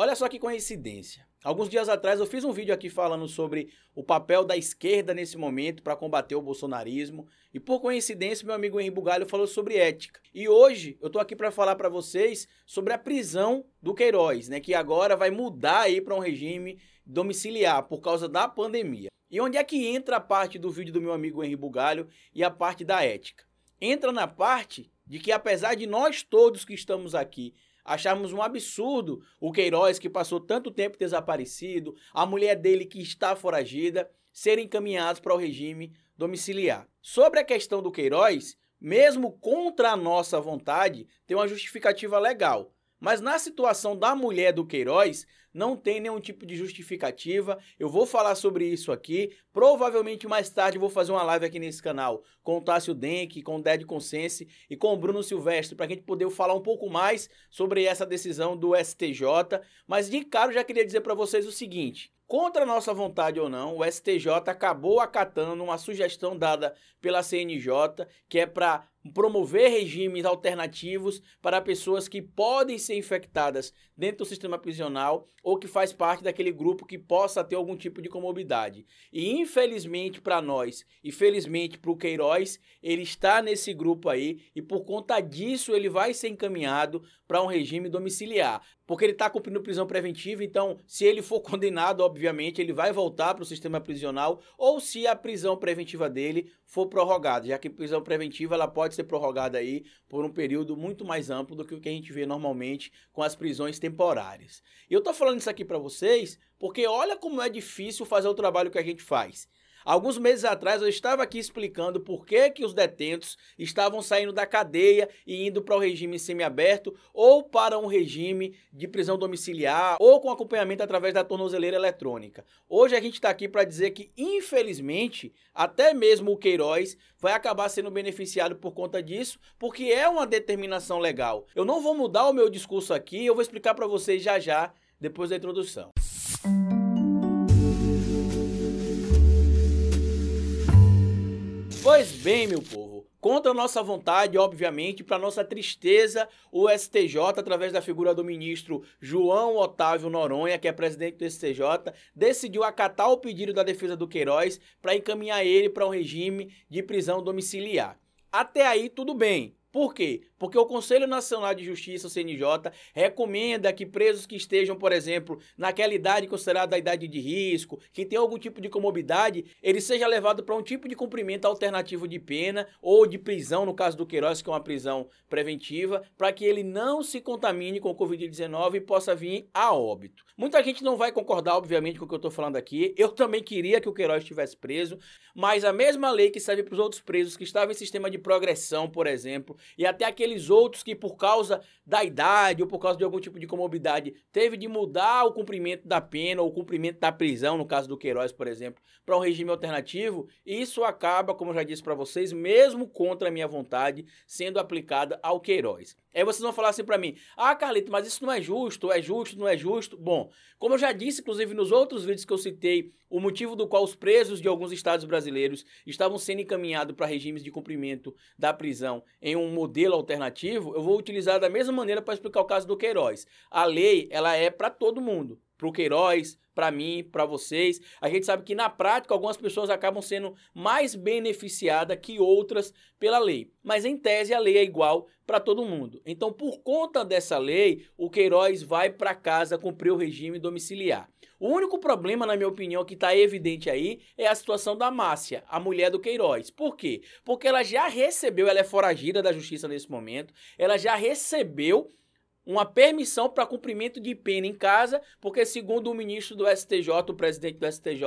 Olha só que coincidência. Alguns dias atrás eu fiz um vídeo aqui falando sobre o papel da esquerda nesse momento para combater o bolsonarismo e por coincidência meu amigo Henrique Bugalho falou sobre ética. E hoje eu tô aqui para falar para vocês sobre a prisão do Queiroz, né, que agora vai mudar aí para um regime domiciliar por causa da pandemia. E onde é que entra a parte do vídeo do meu amigo Henrique Bugalho e a parte da ética? Entra na parte de que apesar de nós todos que estamos aqui Acharmos um absurdo o Queiroz, que passou tanto tempo desaparecido, a mulher dele que está foragida, serem encaminhados para o regime domiciliar. Sobre a questão do Queiroz, mesmo contra a nossa vontade, tem uma justificativa legal. Mas na situação da mulher do Queiroz, não tem nenhum tipo de justificativa. Eu vou falar sobre isso aqui. Provavelmente mais tarde vou fazer uma live aqui nesse canal com o Tássio Denk, com o Dead Consense e com o Bruno Silvestre, para a gente poder falar um pouco mais sobre essa decisão do STJ. Mas de cara eu já queria dizer para vocês o seguinte: Contra nossa vontade ou não, o STJ acabou acatando uma sugestão dada pela CNJ, que é para promover regimes alternativos para pessoas que podem ser infectadas dentro do sistema prisional ou que faz parte daquele grupo que possa ter algum tipo de comorbidade. E infelizmente para nós e felizmente para o Queiroz, ele está nesse grupo aí e por conta disso ele vai ser encaminhado para um regime domiciliar porque ele está cumprindo prisão preventiva, então se ele for condenado, obviamente, ele vai voltar para o sistema prisional, ou se a prisão preventiva dele for prorrogado, já que prisão preventiva ela pode ser prorrogada aí por um período muito mais amplo do que o que a gente vê normalmente com as prisões temporárias. E eu estou falando isso aqui para vocês porque olha como é difícil fazer o trabalho que a gente faz. Alguns meses atrás eu estava aqui explicando por que, que os detentos estavam saindo da cadeia e indo para o regime semiaberto ou para um regime de prisão domiciliar ou com acompanhamento através da tornozeleira eletrônica. Hoje a gente está aqui para dizer que, infelizmente, até mesmo o Queiroz vai acabar sendo beneficiado por conta disso, porque é uma determinação legal. Eu não vou mudar o meu discurso aqui, eu vou explicar para vocês já já, depois da introdução. Música Pois bem, meu povo, contra nossa vontade, obviamente, para nossa tristeza, o STJ, através da figura do ministro João Otávio Noronha, que é presidente do STJ, decidiu acatar o pedido da defesa do Queiroz para encaminhar ele para um regime de prisão domiciliar. Até aí, tudo bem. Por quê? Porque o Conselho Nacional de Justiça, o CNJ, recomenda que presos que estejam, por exemplo, naquela idade considerada a idade de risco, que tem algum tipo de comorbidade, ele seja levado para um tipo de cumprimento alternativo de pena ou de prisão, no caso do Queiroz, que é uma prisão preventiva, para que ele não se contamine com o Covid-19 e possa vir a óbito. Muita gente não vai concordar, obviamente, com o que eu estou falando aqui. Eu também queria que o Queiroz estivesse preso, mas a mesma lei que serve para os outros presos que estavam em sistema de progressão, por exemplo, e até aqueles outros que, por causa da idade ou por causa de algum tipo de comorbidade, teve de mudar o cumprimento da pena ou o cumprimento da prisão, no caso do Queiroz, por exemplo, para um regime alternativo, isso acaba, como eu já disse para vocês, mesmo contra a minha vontade, sendo aplicada ao Queiroz. Aí é vocês vão falar assim para mim: ah, Carlito, mas isso não é justo, é justo, não é justo. Bom, como eu já disse, inclusive nos outros vídeos que eu citei, o motivo do qual os presos de alguns estados brasileiros estavam sendo encaminhados para regimes de cumprimento da prisão em um modelo alternativo, eu vou utilizar da mesma maneira para explicar o caso do Queiroz. A lei, ela é para todo mundo pro Queiroz, para mim, para vocês. A gente sabe que na prática algumas pessoas acabam sendo mais beneficiadas que outras pela lei, mas em tese a lei é igual para todo mundo. Então, por conta dessa lei, o Queiroz vai para casa cumprir o regime domiciliar. O único problema, na minha opinião, que está evidente aí é a situação da Márcia, a mulher do Queiroz. Por quê? Porque ela já recebeu, ela é foragida da justiça nesse momento, ela já recebeu uma permissão para cumprimento de pena em casa, porque segundo o ministro do STJ, o presidente do STJ,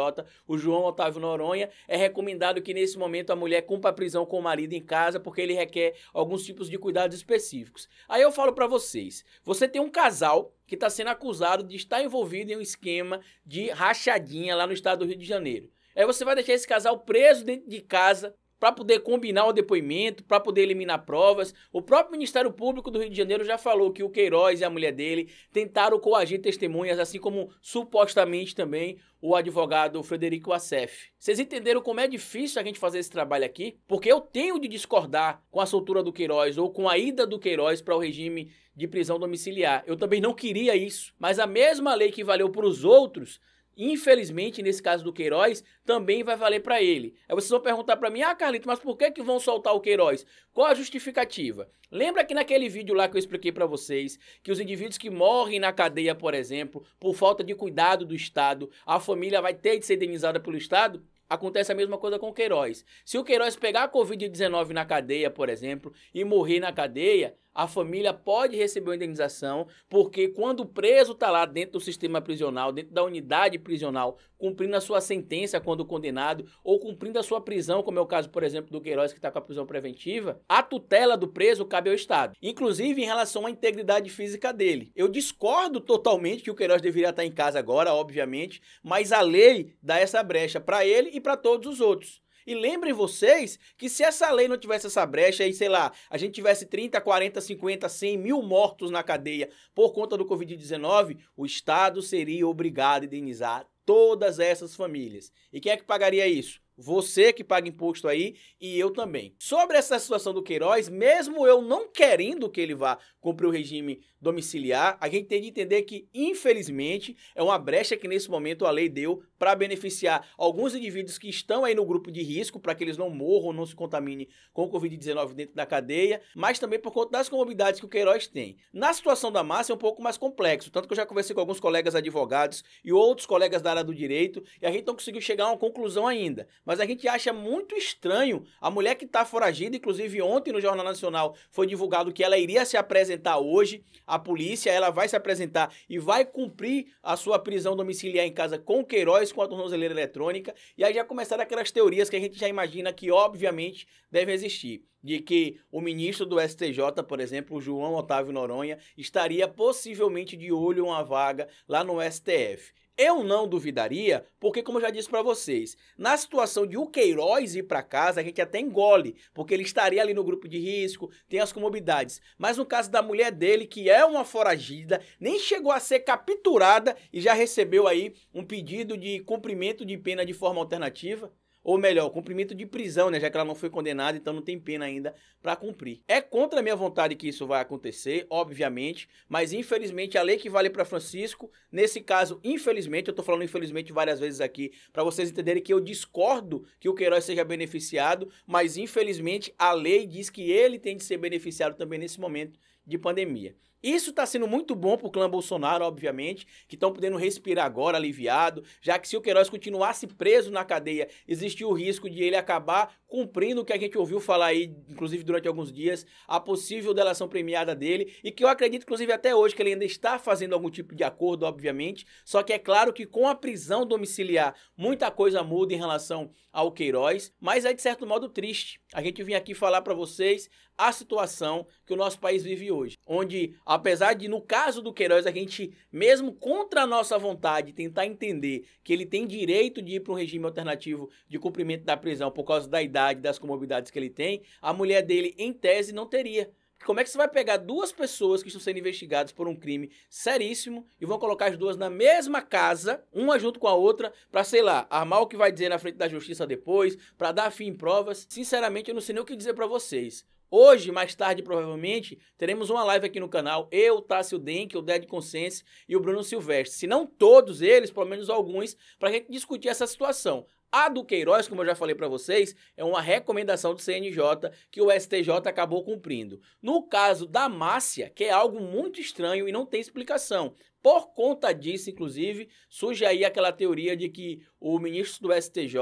o João Otávio Noronha, é recomendado que nesse momento a mulher cumpra a prisão com o marido em casa, porque ele requer alguns tipos de cuidados específicos. Aí eu falo para vocês, você tem um casal que está sendo acusado de estar envolvido em um esquema de rachadinha lá no estado do Rio de Janeiro. Aí você vai deixar esse casal preso dentro de casa para poder combinar o depoimento, para poder eliminar provas. O próprio Ministério Público do Rio de Janeiro já falou que o Queiroz e a mulher dele tentaram coagir testemunhas, assim como supostamente também o advogado Frederico Assef. Vocês entenderam como é difícil a gente fazer esse trabalho aqui? Porque eu tenho de discordar com a soltura do Queiroz ou com a ida do Queiroz para o regime de prisão domiciliar. Eu também não queria isso, mas a mesma lei que valeu para os outros Infelizmente, nesse caso do Queiroz, também vai valer para ele. Aí vocês vão perguntar para mim: "Ah, Carlito, mas por que que vão soltar o Queiroz? Qual a justificativa?" Lembra que naquele vídeo lá que eu expliquei para vocês que os indivíduos que morrem na cadeia, por exemplo, por falta de cuidado do Estado, a família vai ter de ser indenizada pelo Estado? Acontece a mesma coisa com o Queiroz. Se o Queiroz pegar a Covid-19 na cadeia, por exemplo, e morrer na cadeia, a família pode receber uma indenização, porque quando o preso está lá dentro do sistema prisional, dentro da unidade prisional, cumprindo a sua sentença quando condenado, ou cumprindo a sua prisão, como é o caso, por exemplo, do Queiroz, que está com a prisão preventiva, a tutela do preso cabe ao Estado, inclusive em relação à integridade física dele. Eu discordo totalmente que o Queiroz deveria estar em casa agora, obviamente, mas a lei dá essa brecha para ele e para todos os outros. E lembrem vocês que se essa lei não tivesse essa brecha e, sei lá, a gente tivesse 30, 40, 50, 100 mil mortos na cadeia por conta do Covid-19, o Estado seria obrigado a indenizar todas essas famílias. E quem é que pagaria isso? Você que paga imposto aí e eu também. Sobre essa situação do Queiroz, mesmo eu não querendo que ele vá cumprir o regime domiciliar, a gente tem que entender que, infelizmente, é uma brecha que nesse momento a lei deu para beneficiar alguns indivíduos que estão aí no grupo de risco, para que eles não morram, não se contaminem com o Covid-19 dentro da cadeia, mas também por conta das comorbidades que o Queiroz tem. Na situação da massa é um pouco mais complexo, tanto que eu já conversei com alguns colegas advogados e outros colegas da área do direito, e a gente não conseguiu chegar a uma conclusão ainda. Mas a gente acha muito estranho a mulher que está foragida, inclusive ontem no Jornal Nacional foi divulgado que ela iria se apresentar hoje à polícia, ela vai se apresentar e vai cumprir a sua prisão domiciliar em casa com Queiroz, com a tornozeleira eletrônica, e aí já começaram aquelas teorias que a gente já imagina que, obviamente, devem existir de que o ministro do STJ, por exemplo, João Otávio Noronha, estaria possivelmente de olho uma vaga lá no STF. Eu não duvidaria, porque como eu já disse para vocês, na situação de o Queiroz ir para casa, a gente até engole, porque ele estaria ali no grupo de risco, tem as comorbidades. Mas no caso da mulher dele, que é uma foragida, nem chegou a ser capturada e já recebeu aí um pedido de cumprimento de pena de forma alternativa. Ou melhor, cumprimento de prisão, né? Já que ela não foi condenada, então não tem pena ainda para cumprir. É contra a minha vontade que isso vai acontecer, obviamente, mas infelizmente a lei que vale para Francisco, nesse caso, infelizmente, eu tô falando infelizmente várias vezes aqui, para vocês entenderem que eu discordo que o Queiroz seja beneficiado, mas infelizmente a lei diz que ele tem de ser beneficiado também nesse momento de pandemia. Isso está sendo muito bom para o clã Bolsonaro, obviamente, que estão podendo respirar agora, aliviado, já que se o Queiroz continuasse preso na cadeia, existia o risco de ele acabar cumprindo o que a gente ouviu falar aí, inclusive durante alguns dias, a possível delação premiada dele, e que eu acredito, inclusive, até hoje, que ele ainda está fazendo algum tipo de acordo, obviamente, só que é claro que com a prisão domiciliar, muita coisa muda em relação ao Queiroz, mas é de certo modo triste. A gente vem aqui falar para vocês a situação que o nosso país vive hoje, onde apesar de no caso do Queiroz a gente mesmo contra a nossa vontade tentar entender que ele tem direito de ir para um regime alternativo de cumprimento da prisão por causa da idade, das comorbidades que ele tem, a mulher dele em tese não teria como é que você vai pegar duas pessoas que estão sendo investigadas por um crime seríssimo e vão colocar as duas na mesma casa, uma junto com a outra, para sei lá, armar o que vai dizer na frente da justiça depois, para dar fim em provas? Sinceramente, eu não sei nem o que dizer para vocês. Hoje, mais tarde, provavelmente, teremos uma live aqui no canal. Eu, Tássio Denk, o Dead Consciência e o Bruno Silvestre. Se não todos eles, pelo menos alguns, para discutir essa situação. A do Queiroz, como eu já falei para vocês, é uma recomendação do CNJ que o STJ acabou cumprindo. No caso da Márcia, que é algo muito estranho e não tem explicação. Por conta disso, inclusive, surge aí aquela teoria de que o ministro do STJ,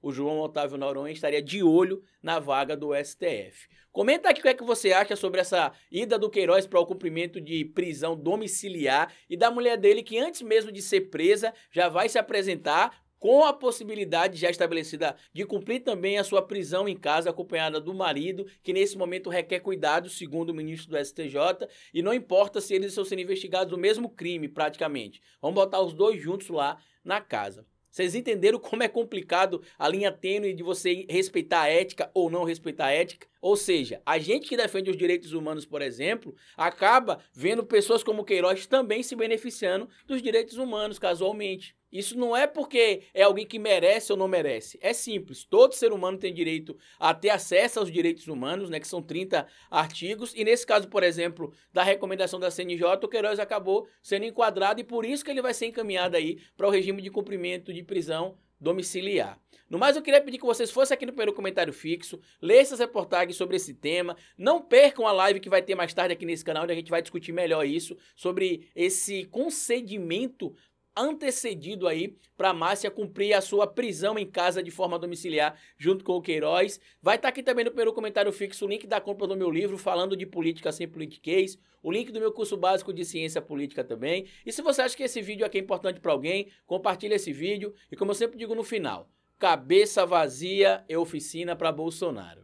o João Otávio Noronha, estaria de olho na vaga do STF. Comenta aqui o que é que você acha sobre essa ida do Queiroz para o cumprimento de prisão domiciliar e da mulher dele que antes mesmo de ser presa já vai se apresentar com a possibilidade já estabelecida de cumprir também a sua prisão em casa, acompanhada do marido, que nesse momento requer cuidado, segundo o ministro do STJ, e não importa se eles estão sendo investigados do mesmo crime, praticamente. Vamos botar os dois juntos lá na casa. Vocês entenderam como é complicado a linha tênue de você respeitar a ética ou não respeitar a ética? Ou seja, a gente que defende os direitos humanos, por exemplo, acaba vendo pessoas como Queiroz também se beneficiando dos direitos humanos, casualmente. Isso não é porque é alguém que merece ou não merece. É simples. Todo ser humano tem direito a ter acesso aos direitos humanos, né, que são 30 artigos. E nesse caso, por exemplo, da recomendação da CNJ, o Queiroz acabou sendo enquadrado e por isso que ele vai ser encaminhado aí para o regime de cumprimento de prisão domiciliar. No mais, eu queria pedir que vocês fossem aqui no primeiro comentário fixo, leiam essas reportagens sobre esse tema, não percam a live que vai ter mais tarde aqui nesse canal, onde a gente vai discutir melhor isso, sobre esse concedimento antecedido aí para Márcia cumprir a sua prisão em casa de forma domiciliar junto com o Queiroz. Vai estar tá aqui também no primeiro comentário fixo o link da compra do meu livro falando de política sem politiquês, o link do meu curso básico de ciência política também. E se você acha que esse vídeo aqui é importante para alguém, compartilha esse vídeo e como eu sempre digo no final, cabeça vazia é oficina para Bolsonaro.